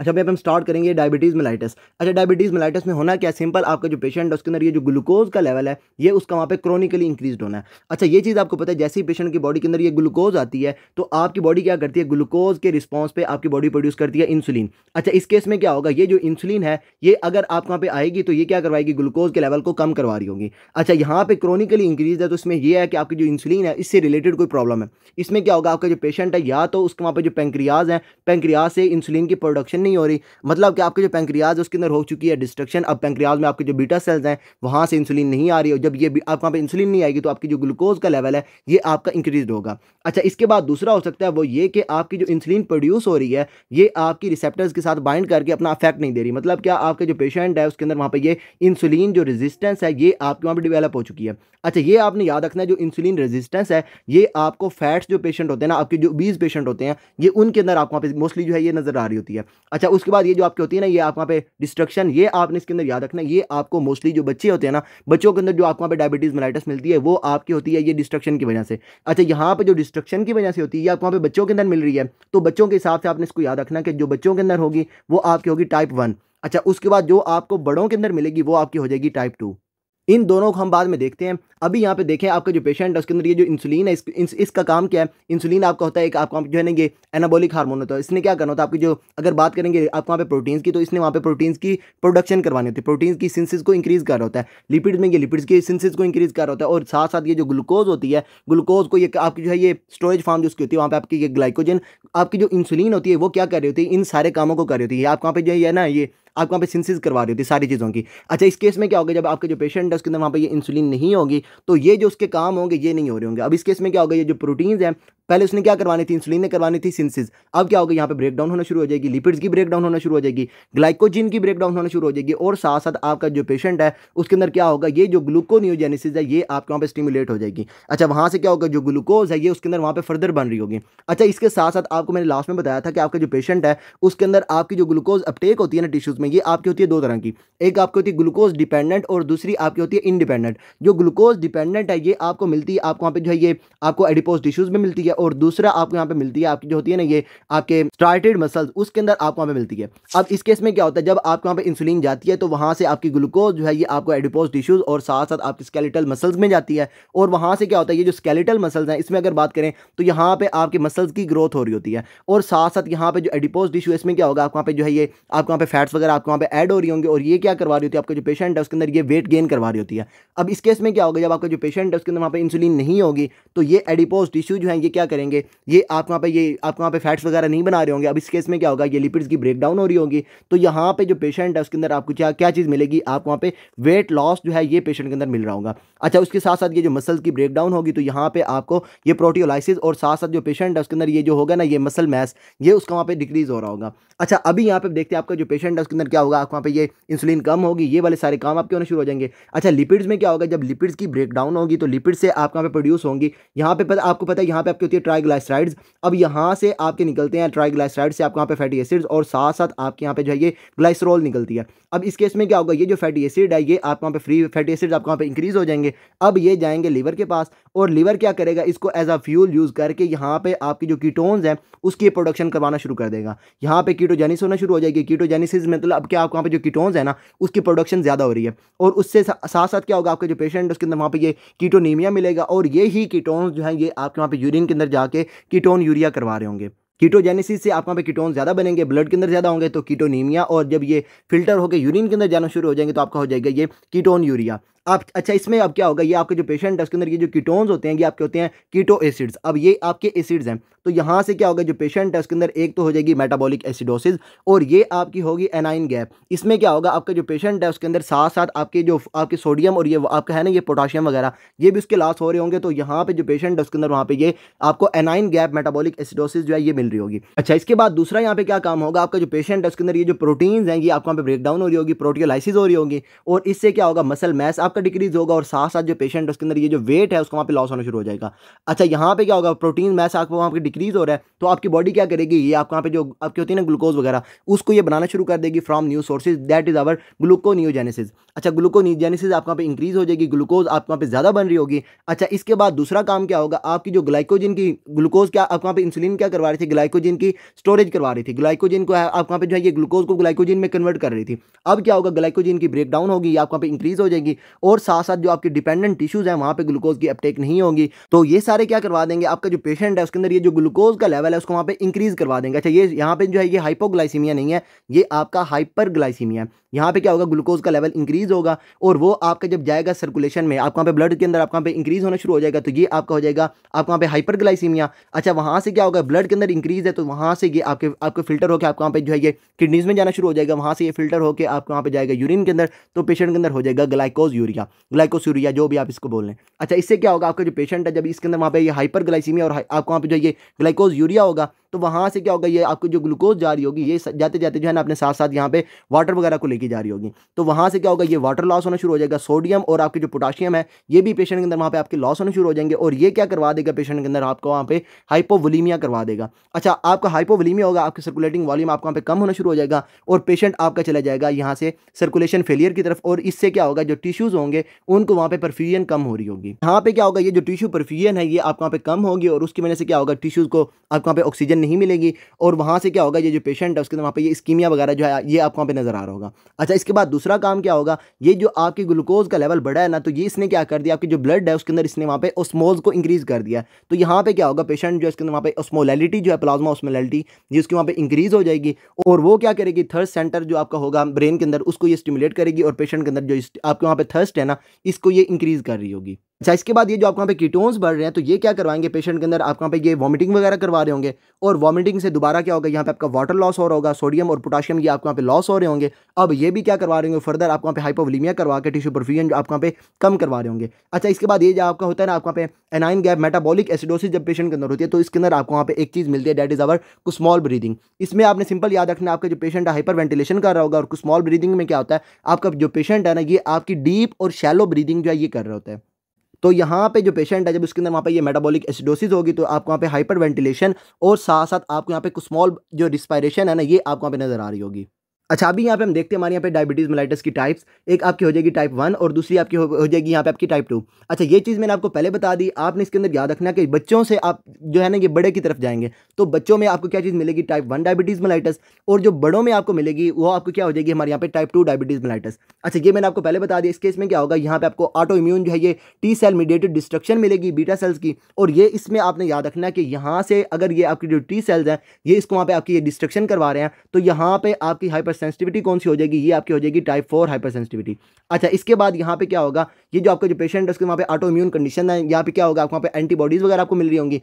अच्छा अभी हम स्टार्ट करेंगे डायबिटीज़ मिलाइटस अच्छा डायबिटीज़ मिलाइटस में होना क्या सिंपल आपका जो पेशेंट है उसके अंदर ये जो ग्लूकोज का लेवल है ये उसका वहाँ पे क्रोनिकली इंक्रीज होना है अच्छा ये चीज़ आपको पता है जैसे ही पेशेंट की बॉडी के अंदर ये ग्लूकोज आती है तो आपकी बॉडी क्या करती है ग्लूकोज के रिस्पॉन्स पर आपकी बॉडी प्रोड्यूस करती है इंसुलिन अच्छा इस केस में क्या होगा ये जो इंसुलिन है ये अगर आप वहाँ पर आएगी तो ये क्या करवाएगी ग्लूकोज के लेवल को कम करवा रही होगी अच्छा यहाँ पर क्रोनिकली इंक्रीज है तो इसमें यह है कि आपकी जो इंसुलिन है इससे रिलेटेड कोई प्रॉब्लम है इसमें क्या होगा आपका जो पेशेंट है या तो उसके वहाँ पर जो पेंक्रियाज है पेंक्रियाज से इंसुलिन की प्रोडक्शन नहीं हो रही मतलब कि आपके जो पैंक्रियाज उसके अंदर हो चुकी है डिस्ट्रक्शन अब पैंक्रियाज में आपके जो बीटा सेल्स हैं वहाँ से इंसुलिन नहीं आ रही और जब ये आपके वहाँ पर इंसुलिन नहीं आएगी तो आपकी जो ग्लूकोज का लेवल है ये आपका इंक्रीज होगा अच्छा इसके बाद दूसरा हो सकता है वो ये कि आपकी जो इंसुलिन प्रोड्यूस हो रही है ये आपकी रिसेप्टर्स के साथ बाइंड करके अपना अफेक्ट नहीं दे रही मतलब क्या आपके जो पेशेंट है उसके अंदर वहाँ पर ये इंसुलिन जो रेजिस्टेंस है ये आपके वहाँ पर डिवेलप हो चुकी है अच्छा ये आपने याद रखना है जो इंसुलिन रेजिस्टेंस है ये आपको फैट्स जो पेशेंट होते हैं ना आपके जो बीज पेशेंट होते हैं ये उनके अंदर आपको वहाँ पे मोस्टली जो है ये नज़र आ रही होती है अच्छा उसके बाद ये जो आपकी होती है ना ये आप वहाँ पे डिस्ट्रक्शन ये आपने इसके अंदर याद रखना ये आपको मोस्टली जो बच्चे होते हैं ना बच्चों के अंदर जो आपको वहाँ पे डायबिटीज़ मेलाइटस मिलती है वो आपकी होती है ये डिस्ट्रक्शन की वजह से अच्छा यहाँ पर जो डिस्ट्रक्शन की वजह से होती है ये आप वहाँ पे बच्चों के अंदर मिल रही है तो बच्चों के हिसाब से आपने इसको याद रखना कि जो बच्चों के अंदर होगी वो आपकी होगी टाइप वन अच्छा उसके बाद जो आपको बड़ों के अंदर मिलेगी वो आपकी हो जाएगी टाइप टू इन दोनों को हम बाद में देखते हैं अभी यहाँ पे देखें आपका जो पेशेंट है उसके अंदर ये जो इंसुलिन है इस, इस, इसका काम क्या है इंसुलिन आपका होता है एक आपका जो है ना ये एनाबॉलिक हार्मोन होता है इसने क्या करना होता है आपकी जो अगर बात करेंगे आपको वहाँ पे प्रोटीन्स की तो इसने वहाँ पे प्रोटीन्स की प्रोडक्शन करवानी होती है प्रोटीन्स की सिंसिस को इंक्रीज कर रहा होता है लिपिड में ये लिपिड्स की सिंसिस को इंक्रीज कर रहा होता है और साथ साथ ये जो ग्लूकोज होती है ग्लूकोज को ये आपकी जो है ये स्टोरेज फार्म जो उसकी होती है वहाँ पर आपकी ये ग्लाइकोजन आपकी जो इंसुलिन होती है वो क्या कर रही होती है इन सारे कामों को कर रही होती है आपको वहाँ पर जो है ना ये आपको वहाँ पे सिंसिस करवा रही होती सारी चीज़ों की अच्छा इस केस में क्या होगा जब आपके जो पेशेंट है उसके अंदर वहाँ पर ये इंसुलिन नहीं होगी तो ये जो उसके काम होंगे ये नहीं हो रहे होंगे अब इस केस में क्या होगा ये जो प्रोटीन्स हैं पहले उसने क्या करवानी थी इंसुलिन ने करवानी थी सिंसिस अब क्या होगा यहाँ पे ब्रेकडाउन होना शुरू हो जाएगी लिपिड्स की ब्रेकडाउन होना शुरू हो जाएगी ग्लाइकोजिन की ब्रेकडाउन होना शुरू हो जाएगी और साथ साथ आपका जो पेशेंट है उसके अंदर क्या होगा ये जो ग्लूकोनियोजेनेसिस है ये आपके वहाँ पर स्टिमुलेट हो जाएगी अच्छा वहाँ से क्या होगा जो ग्लूकोज है ये उसके अंदर वहाँ पर फर्दर बन रही होगी अच्छा इसके साथ साथ आपको मैंने लास्ट में बताया था कि आपका जो पेशेंट है उसके अंदर आपकी जो ग्लूकोज अपटेक होती है ना टिश्यूज़ में ये आपकी होती है दो तरह की एक आपकी होती है ग्लूकोज डिपेंडेंट और दूसरी आपकी होती है इनडिपेंडेंट जो ग्लूकोज डिपेंडेंट है ये आपको मिलती है आपको वहाँ पे जो है ये आपको एडिपोज टिश्यूज में मिलती है और दूसरा आपको यहाँ पे मिलती है आपकी जो होती है ना ये आपके स्टार्टेड मसल्स उसके अंदर आपको वहाँ पे मिलती है अब इस केस में क्या होता है जब आपके वहाँ पे इंसुलिन जाती है तो वहाँ से आपकी ग्लूकोज जो है ये आपको एडिपोज टिश्यूज और साथ साथ आपकी स्केलेटल मसल्स में जाती है और वहाँ से क्या होता है ये जो स्केलेटल मसल्स हैं इसमें अगर बात करें तो यहाँ पर आपके मसल्स की ग्रोथ हो रही होती है और साथ साथ यहाँ पर जो एडिपोज टिश्यू इसमें क्या होगा आपके वहाँ पर जो है ये आपके वहाँ पर फैट्स वगैरह आपके वहाँ पे ऐड हो रही होंगी और ये क्या करवा रही होती है आपका जो पेशेंट है उसके अंदर ये वेट गेन करवा रही होती है अब इस केस में क्या होगा जब आपका जो पेशेंट है उसके अंदर वहाँ पर इंसुलिन नहीं होगी तो ये एडिपोज टिश्यू जो है ये क्या करेंगे ये आप वहाँ पर ये आपके वहाँ पर फैट्स वगैरह नहीं बना रहे होंगे अब इस केस में क्या होगा ये लिपिड्स की ब्रेकडाउन हो रही होगी तो यहाँ पर जो पेशेंट है उसके अंदर आपको क्या क्या चीज़ मिलेगी आपको वहाँ पर वेट लॉस जो है ये पेशेंट के अंदर मिल रहा होगा अच्छा उसके साथ साथ ये जो मसल की ब्रेकडाउन होगी तो यहाँ पे आपको ये प्रोटियोलाइसिस और साथ साथ जो पेशेंट है उसके अंदर ये जो होगा ना ये मसल मैस ये उसका वहाँ पे डिक्रीज हो रहा होगा अच्छा अभी यहाँ पे देखते हैं आपका जो पेशेंट है उसके अंदर क्या होगा आपके वहाँ पे ये इंसुलिन कम होगी ये वाले सारे काम आपके होने शुरू हो जाएंगे अच्छा लिपिड्स में क्या होगा जब लिपिड्स की ब्रेकडाउन होगी तो लिपिड से आपके यहाँ पे प्रोड्यूस होंगी यहाँ पे आपको पता है यहाँ पे आपकी होती है ट्राइग्लाइसराइड्स अब यहाँ से आपके निकलते हैं ट्राइग्लाइसराइड से आपके वहाँ पे फैटी एसिड्स और साथ साथ आपके यहाँ पे जो है ये ग्लाइसरोल निकलती है अब इस केस में क्या होगा ये जो फैटी एसिड है ये आपके वहाँ पे फ्री फैटी एसिड आपके वहाँ पे इंक्रीज हो जाएंगे अब ये जाएंगे लीवर के पास और लीवर क्या करेगा इसको एज अ फ्यूल यूज़ करके यहाँ पे आपकी जो कीटोन्स हैं उसकी प्रोडक्शन करवाना शुरू कर देगा यहाँ पे कीटोजेनिस होना शुरू हो जाएगी कीटोजेनिसिस मतलब अब क्या आपको वहाँ पे जो कीटोन्स है ना उसकी प्रोडक्शन ज़्यादा हो रही है और उससे साथ साथ क्या होगा आपका जो पेशेंट उसके अंदर वहाँ पर ये कीटोनीमिया मिलेगा और ये ही कीटोन्स जो है ये आपके वहाँ पर यूरिन के अंदर जाके कीटोन यूरिया करवा रहे होंगे कीटोजेनेसिस से आप वहाँ पे कीटोन ज़्यादा बनेंगे ब्लड के अंदर ज़्यादा होंगे तो कीटोनीमिया और जब ये फिल्टर होकर यूरिन के अंदर जाना शुरू हो जाएंगे तो आपका हो जाएगा ये कीटोन यूरिया आप अच्छा इसमें अब क्या होगा ये आपके जो पेशेंट है उसके अंदर ये जो कीटोन्स होते हैं ये आपके होते हैं कीटो एसिड्स अब ये आपके एसिड्स हैं तो यहाँ से क्या होगा जो पेशेंट है उसके अंदर एक तो हो जाएगी मेटाबॉलिक एसिडोसिस और ये आपकी होगी एनाइन गैप इसमें क्या होगा आपका जो पेशेंट है उसके अंदर साथ साथ आपके जो आपके सोडियम और ये आपका है ना ये पोटाशियम वगैरह ये भी उसके लॉस हो रहे होंगे तो यहाँ पे जो पेशेंट है उसके अंदर वहाँ पे ये आपको एनाइन गैप मेटाबॉलिक एसिडोसिस जो है ये मिल रही होगी अच्छा इसके बाद दूसरा यहाँ पे क्या काम होगा आपका जो पेशेंट है उसके अंदर ये जो प्रोटीन्स हैं ये आपको यहाँ पे ब्रेकडाउन हो रही होगी प्रोटियोलाइसिस हो रही होगी और इससे क्या होगा मसल मैस आप आपका डिक्रीज होगा और साथ साथ जो पेशेंट उसके अंदर ये जो वेट है उसको वहाँ पे लॉस होना शुरू हो जाएगा अच्छा यहाँ पे क्या होगा प्रोटीन मैस आपको वहाँ पे डिक्रीज हो रहा है तो आपकी बॉडी क्या करेगी ये आपको वहाँ पे जो आपकी होती है ना ग्लूकोज वगैरह उसको ये बनाना शुरू कर देगी from new sources that is our gluconeogenesis अच्छा ग्लूकोनियोजेनेसिस आपके वहाँ पर इंक्रीज हो जाएगी ग्लूकोज आपके वहाँ पर ज़्यादा बन रही होगी अच्छा इसके बाद दूसरा काम क्या होगा आपकी जो ग्लाइकोजिन की ग्लूकोज क्या आपके वहाँ पर इंसुलिन क्या करवा रही थी ग्लाइकोजिन की स्टोरेज करवा रही थी ग्लाइकोजिन को आप वहाँ पर जो है ये ग्लूकोज को ग्लाइकोजिन में कन्वर्ट कर रही थी अब क्या होगा ग्लाइकोजिन की ब्रेकडाउन होगी आपके वहाँ पर इंक्रीज हो जाएगी और साथ साथ जो आपके डिपेंडेंट टिश्यूज़ हैं वहाँ पर ग्लूकोज की अपटेक नहीं होगी तो ये सारे क्या करवा देंगे आपका जो पेशेंट है उसके अंदर ये जो ग्लूकोज का लेवल है उसको वहाँ पे इंक्रीज़ करवा देंगे अच्छा ये यहाँ पर जो है ये हाइपोग्लाइसीमिया नहीं है ये आपका हाइपर ग्लाइसीमिया यहाँ पे क्या होगा ग्लूकोज का लेवल इंक्रीज़ होगा और वो आपका जब जाएगा सर्कुलेशन में आपका वहाँ पे ब्लड के अंदर आपका वहाँ पे इंक्रीज़ होना शुरू हो जाएगा तो ये आपका हो जाएगा आपका वहाँ पे हाइपर ग्लाइसीमिया अच्छा वहाँ से क्या होगा ब्लड के अंदर इंक्रीज़ है तो वहाँ से ये आपके आपके फिल्टर होकर आपका वहाँ पे जो है ये किडनीज़ में जाना शुरू हो जाएगा वहाँ से ये फिल्टर होकर आपके वहाँ पे जाएगा यूरिन के अंदर तो पेशेंट के अंदर हो जाएगा ग्लाइकोज यूरिन ग्लाइकोसूरिया ग्लाइकोसूरिया जो भी आप इसको बोल रहे हैं अच्छा इससे क्या होगा आपका जो पेशेंट है जब इसके अंदर वहाँ पर ये हाइपर ग्लाइसीमिया और आपको वहाँ पर जो ये ग्लाइकोज यूरिया होगा तो वहाँ से क्या होगा ये आपको जो ग्लूकोज जा रही होगी ये जाते जाते जो है ना अपने साथ साथ यहाँ पे वाटर वगैरह को लेके जा रही होगी तो वहाँ से क्या होगा ये वाटर लॉस होना शुरू हो जाएगा सोडियम और आपकी जो पोटाशियम है ये भी पेशेंट के अंदर वहाँ पर आपके लॉस होने शुरू हो जाएंगे और ये क्या करवा देगा पेशेंट के अंदर आपको वहाँ पर हाइपोवलीमिया करवा देगा अच्छा आपका हाइपोवलीमिया होगा आपकी सर्कुलेटिंग वॉल्यूम आपको वहाँ पर कम होना शुरू हो जाएगा और पेशेंट आपका चला जाएगा यहाँ से सर्कुलेशन फेलियर की तरफ और इससे क्या होगा जो टिश्यूज़ होंगे उनको वहाँ पर परफ्यूजन कम हो रही होगी यहाँ पे क्या होगा ये जो टिश्यू परफ्यूजन है ये आपके वहाँ पर कम होगी और उसकी वजह से क्या होगा टिश्यूज़ को आपके वहाँ पर ऑक्सीजन नहीं मिलेगी और वहाँ से क्या होगा ये जो पेशेंट है उसके वहाँ पर ये स्कीमिया वगैरह जो है ये आपको वहाँ पर नज़र आ रहा होगा अच्छा इसके बाद दूसरा काम क्या होगा ये जो आपके ग्लूकोज का लेवल बढ़ा है ना तो ये इसने क्या कर दिया आपके जो ब्लड है उसके अंदर इसने वहाँ पर ओस्मोज को इंक्रीज़ कर दिया तो यहाँ पर क्या होगा पेशेंट जो है इसके अंदर वहाँ पर ओस्मोलैलिटी जो है प्लाज्मा ओस्मोलैलिटी ये उसकी वहाँ पर इंक्रीज़ हो जाएगी और वो क्या करेगी थर्स्ट सेंटर जो आपका होगा ब्रेन के अंदर उसको ये स्टिमुलेट करेगी और पेशेंट के अंदर जो आपके वहाँ पर थर्स्ट है ना इसको ये इंक्रीज़ कर रही होगी अच्छा इसके बाद ये जो आप यहाँ पे कीटोन्स बढ़ रहे हैं तो ये क्या करवाएंगे पेशेंट के अंदर आप यहाँ पे ये वॉमिटिंग वगैरह करवा रहे होंगे और वॉमिटिंग से दोबारा क्या होगा यहाँ पे आपका वाटर लॉस हो रहा होगा सोडियम और पोटाशियम ये आपको यहाँ पे लॉस हो रहे होंगे अब ये भी क्या करवा रहे होंगे फर्दर आप यहाँ पे हाइपोवलीमिया करवा के टिश्यू परफ्यूजन जो आपको यहाँ पे कम करवा रहे होंगे अच्छा इसके बाद ये जो आपका होता है ना आप यहाँ पे एनाइन गैप मेटाबॉलिक एसिडोसिस जब पेशेंट के अंदर होती है तो इसके अंदर आपको वहाँ पे एक चीज़ मिलती है डेट इज़ कुछ स्मॉल ब्रीदिंग इसमें आपने सिंपल याद रखना आपका जो पेशेंट है हाइपर वेंटिलेशन कर रहा होगा और स्मॉल ब्रीदिंग में क्या होता है आपका जो पेशेंट है ना ये आपकी डीप और शैलो ब्रीदिंग जो है ये कर रहा होता है तो यहाँ पे जो पेशेंट है जब उसके अंदर वहाँ पे ये मेटाबॉलिक एसिडोसिस होगी तो आपको वहाँ पे हाइपर वेंटिलेशन और साथ साथ आपको यहाँ पे कुछ स्मॉल जो रिस्पायरेशन है ना ये आपको वहाँ पे नज़र आ रही होगी अच्छा अभी यहाँ पे हम देखते हैं हमारे यहाँ पे डायबिटीज़ मिलाइटस की टाइप्स एक आपकी हो जाएगी टाइप वन और दूसरी आपकी हो, जाएगी यहाँ पे आपकी टाइप टू अच्छा ये चीज़ मैंने आपको पहले बता दी आपने इसके अंदर याद रखना कि बच्चों से आप जो है ना ये बड़े की तरफ जाएंगे तो बच्चों में आपको क्या चीज़ मिलेगी टाइप वन डायबिटीज़ मिलाइटस और जो बड़ों में आपको मिलेगी वो आपको क्या हो जाएगी हमारे यहाँ पे टाइप टू डायबिटीज़ मिलाइटस अच्छा ये मैंने आपको पहले बता दिया इसके इसमें क्या होगा यहाँ पे आपको ऑटो इम्यून जो है ये टी सेल मीडिएटेड डिस्ट्रक्शन मिलेगी बीटा सेल्स की और ये इसमें आपने याद रखना कि यहाँ से अगर ये आपकी जो टी सेल्स हैं ये इसको वहाँ पे आपकी ये डिस्ट्रक्शन करवा रहे हैं तो यहाँ पे आपकी हाइपर सेंसिटिविटी कौन सी हो जाएगी ये आपकी हो जाएगी टाइप फोर हाइपर सेंसिटिविटी अच्छा इसके बाद यहाँ पे क्या होगा ये जो आपका जो पेशेंट है उसके वहाँ पे ऑटो इम्यून कंडीशन है यहाँ पे क्या होगा आपको वहाँ पे एंटीबॉडीज़ वगैरह आपको मिल रही होंगी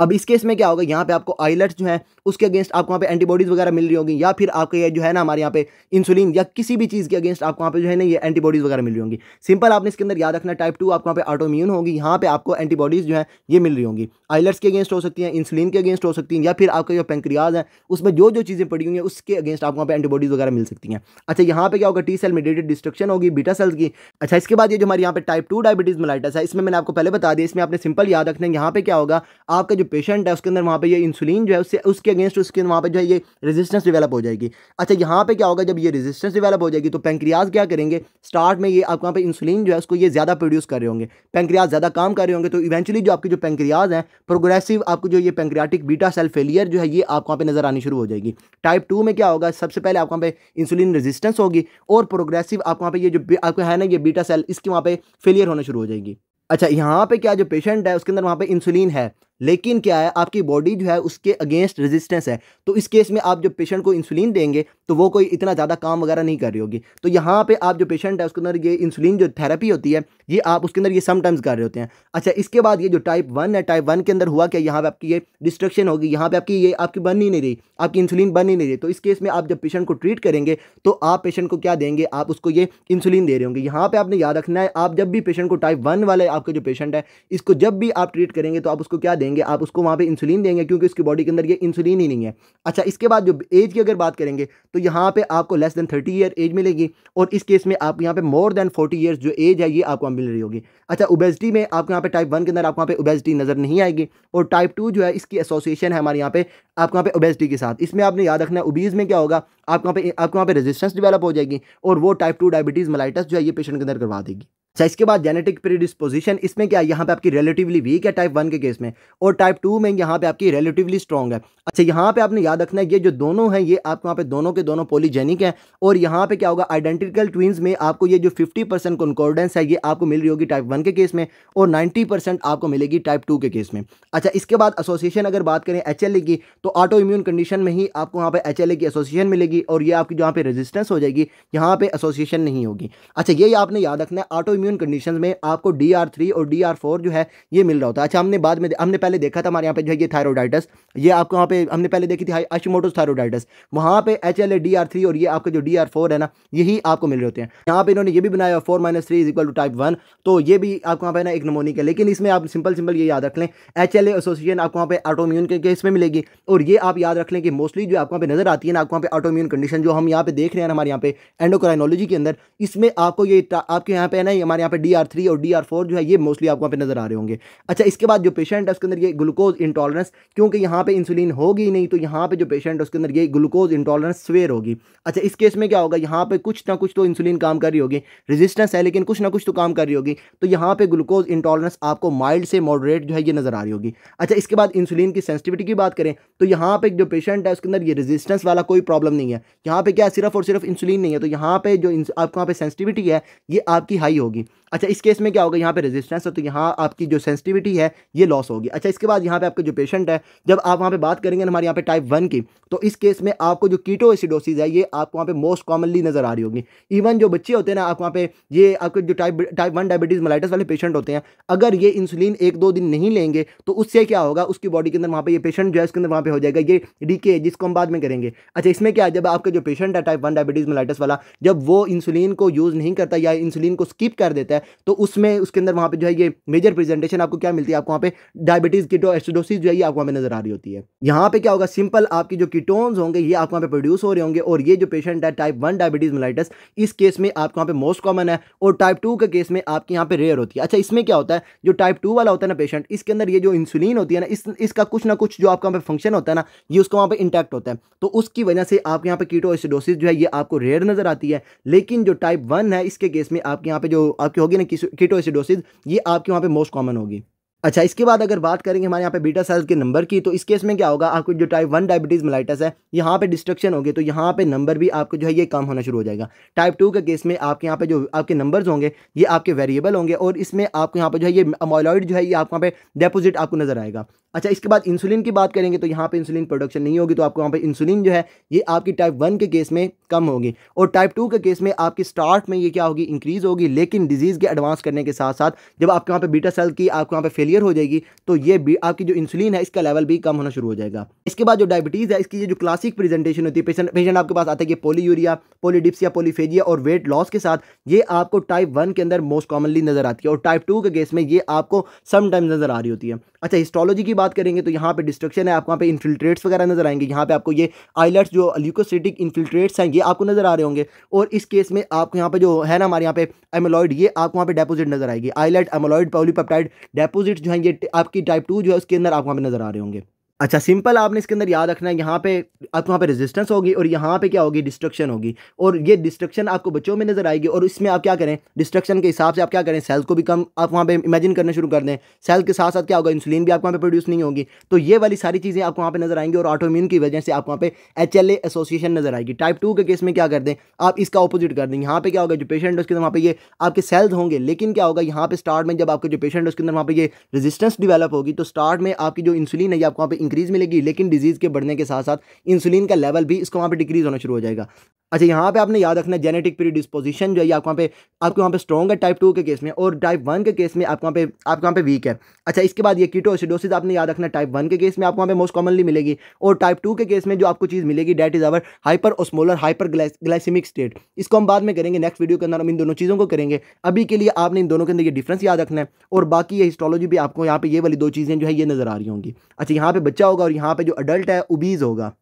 अब इस केस में क्या होगा यहाँ पे आपको आइलेट्स जो है उसके अगेंस्ट आपको वहाँ पे एंटीबॉडीज़ वगैरह मिल रही होंगी या फिर आपके जो है ना हमारे यहाँ पे इंसुलिन या किसी भी चीज़ के अगेंस्ट आपको वहाँ पे जो है ना ये एंटीबॉडीज़ वगैरह मिल रही होंगी सिंपल आपने इसके अंदर याद रखना टाइप टू आपको वहाँ पे ऑटोम्यून होगी यहाँ पे आपको एंटीबॉडीज़ जो है ये मिल रही होंगी आइलट्स के अगेंस्ट हो सकती हैं इंसुलिन के अगेंस्ट हो सकती हैं या फिर आपके जो पेंक्रियाज है उसमें जो जो चीज़ें पड़ी हुई हैं उसके अगेंस्ट आपको वहाँ पे एंटीबॉडीज़ वगैरह मिल सकती हैं अच्छा यहाँ पे क्या होगा टी सेल मीडिएटेड डिस्ट्रक्शन होगी बीटा सेल्स की अच्छा इसके बाद ये जो हमारे यहाँ पे टाइप टू डायबिटीज़ मलाइटस है इसमें मैंने आपको पहले बता दिया इसमें आपने सिंपल याद रखना है यहाँ पे क्या होगा आपका जो पेशेंट है उसके अंदर वहाँ पे ये इंसुलिन जो है उससे उसके के अगेंस्ट उसके वहाँ पर जो है ये रेजिस्टेंस डिवेलप हो जाएगी अच्छा यहाँ पर क्या होगा जब ये रेजिस्टेंस डिवेलप हो जाएगी तो पेंक्रियाज क्या करेंगे स्टार्ट में ये आपके वहाँ पर इंसुलिन जो है उसको ये ज़्यादा प्रोड्यूस कर रहे होंगे पेंक्रियाज ज़्यादा काम कर रहे होंगे तो इवेंचुअली जो आपके जो पेंक्रियाज हैं प्रोग्रेसिव आपको जो ये पेंक्रियाटिक बीटा सेल फेलियर जो है ये आपको वहाँ पर नज़र आनी शुरू हो जाएगी टाइप टू में क्या होगा सबसे पहले आपको वहाँ पर इंसुलिन रेजिस्टेंस होगी और प्रोग्रेसिव आपको वहाँ पर ये जो आपको है ना ये बीटा सेल इसकी वहाँ पर फेलियर होना शुरू हो जाएगी अच्छा यहाँ पे क्या जो पेशेंट है उसके अंदर वहाँ पे इंसुलिन है लेकिन क्या है आपकी बॉडी जो है उसके अगेंस्ट रेजिस्टेंस है तो इस केस में आप जब पेशेंट को इंसुलिन देंगे तो वो कोई इतना ज़्यादा काम वगैरह नहीं कर रही होगी तो यहाँ पे आप जो पेशेंट है उसके अंदर ये इंसुलिन जो थेरेपी होती है ये आप उसके अंदर ये समटाइम्स कर रहे होते हैं अच्छा इसके बाद ये जो टाइप वन है टाइप वन के अंदर हुआ क्या यहाँ पर आपकी ये डिस्ट्रक्शन होगी यहाँ पर आपकी ये आपकी बन ही नहीं रही आपकी इंसुलिन बन ही नहीं रही तो इस केस में आप जब पेशेंट को ट्रीट करेंगे तो आप पेशेंट को क्या देंगे आप उसको ये इंसुलिन दे रहे होंगे यहाँ पर आपने याद रखना है आप जब भी पेशेंट को टाइप वन वाले आपके जो पेशेंट है इसको जब भी आप ट्रीट करेंगे तो आप उसको क्या देंगे आप उसको वहाँ पे इंसुलिन देंगे क्योंकि उसकी बॉडी के अंदर ये इंसुलिन ही नहीं है अच्छा इसके बाद जो एज की अगर बात करेंगे तो यहाँ पे आपको less than thirty year age मिलेगी और इस केस में आप यहाँ पे मोर देन फोर्टी ईयर्स जो एज है ये आपको मिल रही होगी अच्छा ओबेजिटी में आपको यहाँ पे टाइप वन के अंदर आपको यहाँ पे ओबेजिटी नज़र नहीं आएगी और टाइप टू जो है इसकी एसोसिएशन है हमारे यहाँ पे आपको यहाँ पे ओबेजिटी के साथ इसमें आपने याद रखना है ओबीज में क्या होगा आपके वहाँ पे आपके वहाँ पे रेजिस्टेंस डेवलप हो जाएगी और वो टाइप टू डायबिटीज़ मलाइटस जो है ये पेशेंट के अंदर करवा देगी अच्छा इसके बाद जेनेटिक प्रीडिस्पोजिशन इसमें क्या है यहाँ पे आपकी रिलेटिवली वीक है टाइप वन के केस में और टाइप टू में यहाँ पे आपकी रिलेटिवली स्ट्रॉग है अच्छा यहाँ पे आपने याद रखना है ये जो दोनों हैं ये आपके वहाँ पे दोनों के दोनों पोलीजेनिक हैं और यहाँ पे क्या होगा आइडेंटिकल ट्विन्स में आपको ये जो फिफ्टी परसेंट कॉन्कॉर्डेंस है ये आपको मिल रही होगी टाइप वन के केस में और नाइन्टी परसेंट आपको मिलेगी टाइप टू के केस में अच्छा इसके बाद एसोसिएशन अगर बात करें एच की तो ऑटो इम्यून कंडीशन में ही आपको वहाँ पर एच की एसोसिएशन मिलेगी जाएगी और ये आपकी जहाँ पे रेजिस्टेंस हो जाएगी यहाँ पे एसोसिएशन नहीं होगी अच्छा ये आपने याद रखना है ऑटो इम्यून कंडीशन में आपको डी आर थ्री और डी आर फोर जो है ये मिल रहा होता है अच्छा हमने बाद में हमने पहले देखा था हमारे यहाँ पे जो है ये थायरोडाइटस ये आपको वहाँ पे हमने पहले देखी थी अशमोटोस थायरोडाइटस वहाँ पे H L A D R three और ये आपके जो डी आर फोर है ना यही आपको मिल रहे होते हैं यहाँ पर इन्होंने ये भी बनाया four minus three is equal to type one तो ये भी आपको वहाँ पे ना एक नमोनिक है लेकिन इसमें आप सिंपल सिंपल ये याद रख लें एच एल एसोसिएशन आपको वहाँ पे ऑटो इम्यून के केस में मिलेगी और ये आप याद रख लें कि मोस्टली जो आपको वहाँ पे नजर आती है ना आपको वहाँ पे ऑटो इम्यून कंडीशन जो हम यहाँ पे देख रहे हैं हमारे यहाँ पे एंडोक्राइनोलॉजी के अंदर इसमें आपको ये आपके यहाँ पे है ना हमारे यहाँ पे डी आर थ्री और डी आर फोर जो है ये मोस्टली आपको यहाँ पे नजर आ रहे होंगे अच्छा इसके बाद जो पेशेंट है उसके अंदर ये ग्लूकोज इंटॉलरेंस क्योंकि यहाँ पे इंसुलिन होगी नहीं तो यहाँ पे जो पेशेंट है उसके अंदर ये ग्लूकोज इंटॉलरेंस स्वेयर होगी अच्छा इस केस में क्या होगा यहाँ पे कुछ ना कुछ तो इंसुलिन काम कर रही होगी रेजिस्टेंस है लेकिन कुछ ना कुछ तो काम कर रही होगी तो यहाँ पे ग्लूकोज इंटॉलरेंस आपको माइल्ड से मॉडरेट जो है ये नजर आ रही होगी अच्छा इसके बाद इंसुलिन की सेंसिटिविटी की बात करें तो यहाँ पे जो पेशेंट है उसके अंदर ये रेजिस्टेंस वाला कोई प्रॉब्लम नहीं नहीं है यहाँ पे क्या सिर्फ और सिर्फ इंसुलिन नहीं है तो यहाँ पे जो आपको यहाँ पे सेंसिटिविटी है ये आपकी हाई होगी अच्छा इस केस में क्या होगा यहाँ पे रेजिस्टेंस है तो यहाँ आपकी जो सेंसिटिविटी है ये लॉस होगी अच्छा इसके बाद यहाँ पे आपका जो पेशेंट है जब आप वहाँ पे बात करेंगे हमारे यहाँ पे टाइप वन की तो इस केस में आपको जो कीटो एसिडोसिस है ये आपको वहाँ पे मोस्ट कॉमनली नजर आ रही होगी इवन जो बच्चे होते हैं ना आप वहाँ पे ये आपके जो type type one diabetes mellitus वाले पेशेंट होते हैं अगर ये इंसुलिन एक दो दिन नहीं लेंगे तो उससे क्या होगा उसकी बॉडी के अंदर वहाँ पर ये पेशेंट जो है उसके अंदर वहाँ पर हो जाएगा ये डी जिसको हम बाद में करेंगे अच्छा इसमें क्या जब आपका जो पेशेंट है टाइप वन डायबिटीज़ मलाइटस वाला जब वो इंसुलिन को यूज़ नहीं करता या इंसुलिन को स्किप कर देता है है तो उसमें उसके अंदर वहाँ पर जो है ये मेजर प्रेजेंटेशन आपको क्या मिलती है आपको वहाँ पे डायबिटीज़ किटो एसिडोसिस जो है ये आपको वहाँ पे नजर आ रही होती है यहाँ पे क्या होगा सिंपल आपकी जो किटोन्स होंगे ये आपको वहाँ पे प्रोड्यूस हो रहे होंगे और ये जो पेशेंट है टाइप वन डायबिटीज़ मिलाइटस इस केस में आपके वहाँ पे मोस्ट कॉमन है और टाइप टू के केस में आपके यहाँ पे रेयर होती है अच्छा इसमें क्या होता है जो टाइप टू वाला होता है ना पेशेंट इसके अंदर ये जो इंसुलिन होती है ना इस इसका कुछ ना कुछ जो आपका वहाँ पे फंक्शन होता है ना ये उसका वहाँ पे इंटैक्ट होता है तो उसकी वजह से आपके यहाँ पे कीटो एसिडोसिस जो है ये आपको रेयर नजर आती है लेकिन जो टाइप वन है इसके केस में आपके यहाँ पे जो आपकी होगी होगी ना कीटोसिडोसिस ये आपके वहाँ पे मोस्ट कॉमन होगी अच्छा इसके बाद अगर बात करेंगे हमारे यहाँ पे बीटा सेल्स के नंबर की तो इस केस में क्या होगा आपको जो टाइप वन डायबिटीज़ मलाइटस है यहाँ पे डिस्ट्रक्शन होगी तो यहाँ पे नंबर भी आपको जो है ये कम होना शुरू हो जाएगा टाइप टू के केस में आपके यहाँ पे जो आपके नंबर्स होंगे ये आपके वेरिएबल होंगे और इसमें आपको यहाँ पे जो है ये अमोलॉइड जो है ये आपको यहाँ पे डेपोजिट आपको नजर आएगा अच्छा इसके बाद इंसुलिन की बात करेंगे तो यहाँ पे इंसुलिन प्रोडक्शन नहीं होगी तो आपको यहाँ पे इंसुलिन जो है ये आपकी टाइप वन के केस में कम होगी और टाइप टू के केस में आपकी स्टार्ट में ये क्या होगी इंक्रीज़ होगी लेकिन डिजीज़ के एडवांस करने के साथ साथ जब आपके यहाँ पे बीटा सेल की आपको यहाँ पे क्लियर हो जाएगी तो ये भी आपकी जो इंसुलिन है इसका लेवल भी कम होना शुरू हो जाएगा इसके बाद जो डायबिटीज़ है इसकी ये जो क्लासिक प्रेजेंटेशन होती है पेशेंट पेशेंट आपके पास आता है कि पोलीयूरिया पोलीडिप्सिया पोलीफेजिया और वेट लॉस के साथ ये आपको टाइप वन के अंदर मोस्ट कॉमनली नजर आती है और टाइप टू के केस में ये आपको समटाइम्स नजर आ रही होती है अच्छा हिस्टोलॉजी की बात करेंगे तो यहाँ पे डिस्ट्रक्शन है आपको वहाँ पे इन्फिल्ट्रेट्स वगैरह नजर आएंगे यहाँ पे आपको ये आइलेट्स जो ल्यूकोसिटिक इन्फिल्ट्रेट्स हैं ये आपको नजर आ रहे होंगे और इस केस में आपको यहाँ पे जो है ना हमारे यहाँ पे एमोलॉइड ये आपको वहाँ पे डेपोजिट नजर आएगी आइलेट एमोलॉइड पॉलीपेप्टाइड डेपोजिट जो है ये आपकी टाइप टू जो है उसके अंदर आपको वहाँ पे नजर आ रहे होंगे अच्छा सिंपल आपने इसके अंदर याद रखना है यहाँ पे आप वहाँ पे रेजिस्टेंस होगी और यहाँ पे क्या होगी डिस्ट्रक्शन होगी और ये डिस्ट्रक्शन आपको बच्चों में नजर आएगी और इसमें आप क्या करें डिस्ट्रक्शन के हिसाब से आप क्या करें सेल्स को भी कम आप वहाँ पे इमेजिन करना शुरू कर दें सेल के साथ साथ क्या होगा इंसुलिन भी आपको वहाँ पर प्रोड्यूस नहीं होगी तो ये वाली सारी चीज़ें आपको वहाँ पर नजर आएंगी और ऑटोम्यून की वजह से आप वहाँ पर एच एल एसोसिएशन नजर आएगी टाइप टू के केस में क्या कर दें आप इसका अपोजिट कर दें यहाँ पे क्या होगा जो पेशेंट है उसके अंदर वहाँ पर ये आपके सेल्स होंगे लेकिन क्या होगा यहाँ पर स्टार्ट में जब आपके जो पेशेंट है उसके अंदर वहाँ पर ये रजिस्टेंस डिवेलप होगी तो स्टार्ट में आपकी जो इंसुलिन है आपको वहाँ पे इंक्रीज़ मिलेगी लेकिन डिजीज़ के बढ़ने के साथ साथ इंसुलिन का लेवल भी इसको वहां पर डिक्रीज़ होना शुरू हो जाएगा अच्छा यहाँ पे आपने याद रखना जेनेटिक प्री डिस्पोजिशन जो है आपको वहाँ पे आपके वहाँ पे स्ट्रॉग है टाइप टू के केस में और टाइप वन के केस में आपके वहाँ पे आपके वहाँ पे वीक है अच्छा इसके बाद ये कीटोसिडोसिस आपने याद रखना टाइप वन के केस में आपको वहाँ पे मोस्ट कॉमनली मिलेगी और टाइप टू के केस में जो आपको चीज़ मिलेगी that is our hyperosmolar hyperglycemic state इसको हम बाद में करेंगे नेक्स्ट वीडियो के अंदर हम इन दोनों चीज़ों को करेंगे अभी के लिए आपने इन दोनों के अंदर ये डिफ्रेंस याद रखना है और बाकी ये हिस्टोलॉजी भी आपको यहाँ पे ये वाली दो चीज़ें जो है ये नज़र आ रही होंगी अच्छा यहाँ पे बच्चा होगा और यहाँ पे जो अडल्ट है उबीज़ होगा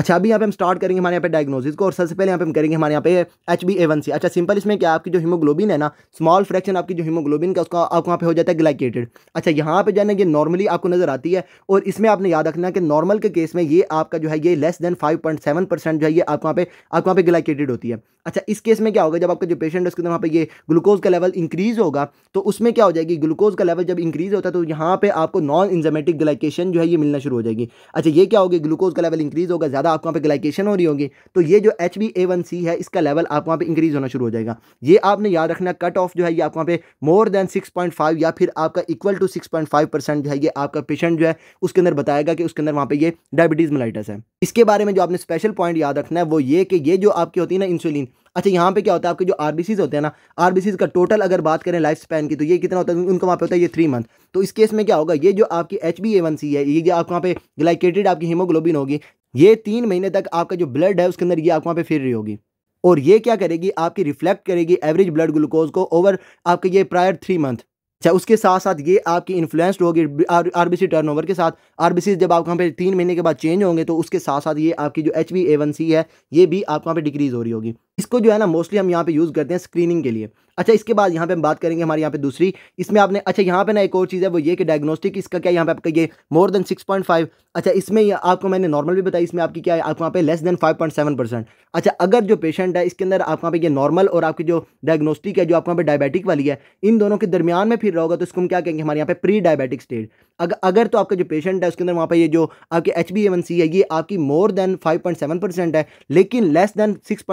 अच्छा अभी यहाँ पे हम स्टार्ट करेंगे हमारे यहाँ पे डायग्नोसिस को और सबसे पहले यहाँ पे हम करेंगे हमारे यहाँ पे H B A one C अच्छा सिंपल इसमें क्या आपकी जो हीमोग्लोबिन है ना स्मॉल फ्रैक्शन आपकी जो हीमोग्लोबिन का उसका आपको वहाँ पे हो जाता है ग्लाइकेटेड अच्छा यहाँ पे जाना ये नॉर्मली आपको नजर आती है और इसमें आपने याद रखना कि नॉर्मल के केस में ये आपका जो है ये less than five point seven percent जो है ये आपको वहाँ पे आपको वहाँ पे ग्लाइकेटेड होती है अच्छा इस केस में क्या होगा जब आपका जो पेशेंट है उसके वहाँ पे ये ग्लूकोज का लेवल इंक्रीज होगा तो उसमें क्या हो जाएगी ग्लूकोज का लेवल जब इंक्रीज होता है तो यहाँ पे आपको नॉन इंजामेटिक ग्लाइकेशन जो है ये मिलना शुरू हो जाएगी अच्छा ये क्या होगी ग्लूकोज का लेवल इंक्रीज होगा ज़्यादा थोड़ा आपको वहाँ पे ग्लाइकेशन हो रही होगी तो ये जो H B A one C है इसका लेवल आप वहाँ पे इंक्रीज होना शुरू हो जाएगा ये आपने याद रखना कट ऑफ जो है ये आप वहाँ पे more than six point five या फिर आपका equal to six point five percent जो है ये आपका पेशेंट जो है उसके अंदर बताएगा कि उसके अंदर वहाँ पे ये डायबिटीज़ मलाइटस है इसके बारे में जो आपने स्पेशल पॉइंट याद रखना है वो ये कि ये जो आपकी होती है ना इंसुलिन अच्छा यहाँ पे क्या होता है आपके जो आरबीसीज होते हैं ना आरबीसीज का टोटल अगर बात करें लाइफ स्पैन की तो ये कितना होता है उनका वहाँ पे होता है ये थ्री मंथ तो इस केस में क्या होगा ये जो आपकी एच है ये जो आपके वहाँ पे ग्लाइकेटेड आपकी हीमोग्लोबिन होगी ये तीन महीने तक आपका जो ब्लड है उसके अंदर ये वहाँ पे फिर रही होगी और ये क्या करेगी आपकी रिफ्लेक्ट करेगी एवरेज ब्लड ग्लूकोज को ओवर आपके ये प्रायर थ्री मंथ चाहे उसके साथ साथ ये आपकी इन्फ्लुएंस्ड होगी आरबीसी टर्नओवर के साथ आरबीसी जब आप वहाँ पे तीन महीने के बाद चेंज होंगे तो उसके साथ साथ ये आपकी जो एच है ये भी आप वहाँ पे डिक्रीज़ हो रही होगी इसको जो है ना मोस्टली हम यहाँ पे यूज़ करते हैं स्क्रीनिंग के लिए अच्छा इसके बाद यहाँ पे हम बात करेंगे हमारे यहाँ पे दूसरी इसमें आपने अच्छा यहाँ पे ना एक और चीज़ है वो ये कि डायग्नोस्टिक इसका क्या यहाँ पे आपका ये मोर देन 6.5 अच्छा इसमें आपको मैंने नॉर्मल भी बताया इसमें आपकी क्या है आपको वहाँ पे लेस देन 5.7 परसेंट अच्छा अगर जो पेशेंट है इसके अंदर आपके वहाँ पे ये नॉर्मल और आपकी जो डायग्नोस्टिक है जो आपके यहाँ पे डायबिटिक वाली है इन दोनों के दरमियान में फिर रहोगा तो इसको हम क्या कहेंगे हमारे यहाँ पे प्री डायबिटिक स्टेज अगर अगर तो आपका जो पेशेंट है उसके अंदर वहाँ पर ये जो आपके एच है ये आपकी मोर देन फाइव है लेकिन लेस देन सिक्स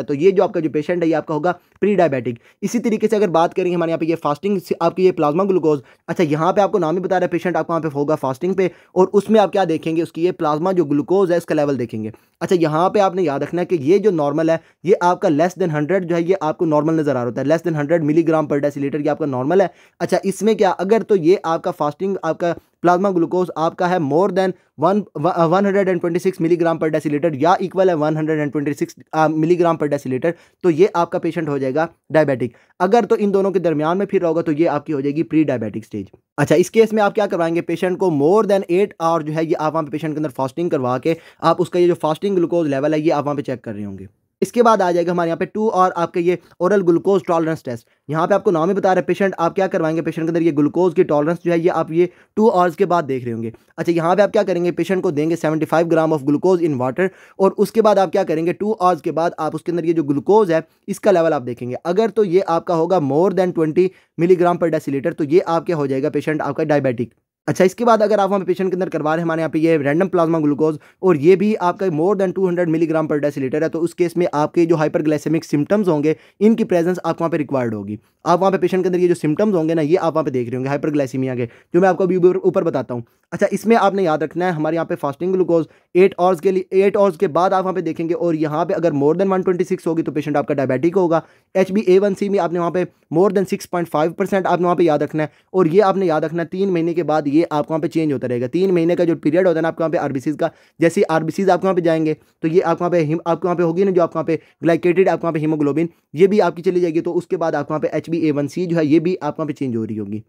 है तो ये जो आपका जो पेशेंट है ये आपका होगा प्री डायबिटिक इसी तरीके से अगर बात करेंगे हमारे यहाँ पे ये फास्टिंग आपकी ये प्लाज्मा ग्लूकोज अच्छा यहाँ पे आपको नाम ही बता रहा है पेशेंट आपको वहाँ पे होगा फास्टिंग पे और उसमें आप क्या देखेंगे उसकी ये प्लाज्मा जो ग्लूकोज है इसका लेवल देखेंगे अच्छा यहाँ पे आपने याद रखना है कि ये जो नॉर्मल है ये आपका लेस देन हंड्रेड जो है ये आपको नॉर्मल नजर आ रहा है लेस देन हंड्रेड मिलीग्राम पर डेसीटर ये आपका नॉर्मल है अच्छा इसमें क्या अगर तो ये आपका फास्टिंग आपका प्लाज्मा ग्लूकोज आपका है more than one one hundred and twenty six milligram per decilitre या इक्वल है one hundred and twenty six milligram per decilitre तो ये आपका पेशेंट हो जाएगा डायबिटिक अगर तो इन दोनों के दरमियान में फिर होगा तो ये आपकी हो जाएगी प्री डायबिटिक स्टेज अच्छा इस केस में आप क्या करवाएंगे पेशेंट को मोर देन एट आवर जो है ये आप वहाँ पे पेशेंट के अंदर फास्टिंग करवा के आप उसका ये जो फास्टिंग ग्लूकोज लेवल है ये आप वहाँ पे चेक कर रहे होंगे इसके बाद आ जाएगा हमारे यहाँ पे टू और आपके ये ओरल ग्लूकोज टॉलरेंस टेस्ट यहाँ पे आपको नाम ही बता रहे पेशेंट आप क्या करवाएंगे पेशेंट के अंदर ये ग्लूकोज की टॉलरेंस जो है ये आप ये टू आवर्स के बाद देख रहे होंगे अच्छा यहाँ पे आप क्या करेंगे पेशेंट को देंगे 75 gram of glucose in water और उसके बाद आप क्या करेंगे टू आवर्स के बाद आप उसके अंदर ये जो ग्लूकोज है इसका लेवल आप देखेंगे अगर तो ये आपका होगा more than twenty milligram per decilitre तो ये आपके हो जाएगा पेशेंट आपका डायबिटिक अच्छा इसके बाद अगर आप हमें पेशेंट के अंदर करवा रहे हैं हमारे यहाँ पे ये रैंडम प्लाज्मा ग्लूकोज और ये भी आपका more than 200 milligram per decilitre है तो उस केस में आपके जो हाइपरग्लाइसेमिक सिम्टम्स होंगे इनकी प्रेजेंस आप वहाँ पे रिक्वायर्ड होगी आप वहाँ पे पेशेंट के अंदर ये जो सिम्टम्स होंगे ना ये आप वहाँ पे देख रहे होंगे हाइपरग्लाइसीमिया के जो मैं आपको अभी ऊपर बताता हूँ अच्छा इसमें आपने याद रखना है हमारे यहाँ पे फास्टिंग ग्लूकोज एट आवर्स के लिए एट आवर्स के बाद आप वहाँ पे देखेंगे और यहाँ पे अगर मोर देन 126 होगी तो पेशेंट आपका डायबिटिक होगा H B A one C में आपने वहाँ पे मोर देन 6.5 परसेंट आपने वहाँ पे याद रखना है और ये आपने याद रखना है तीन महीने के बाद ये आपको वहाँ पे चेंज होता रहेगा तीन महीने का जो पीरियड होता है ना आपके वहाँ पे आरबीसीज का जैसे आरबीसीज आपके वहाँ पे जाएंगे तो ये आपके वहाँ पे आपके वहाँ पे होगी ना जो आपके वहाँ पे ग्लाइकेटेड आपके वहाँ पे हीमोग्लोबिन ये भी आपकी चली जाएगी तो उसके बाद आपके वहाँ पे H B A one C जो है ये भी आपके वहाँ पे चेंज हो रही होगी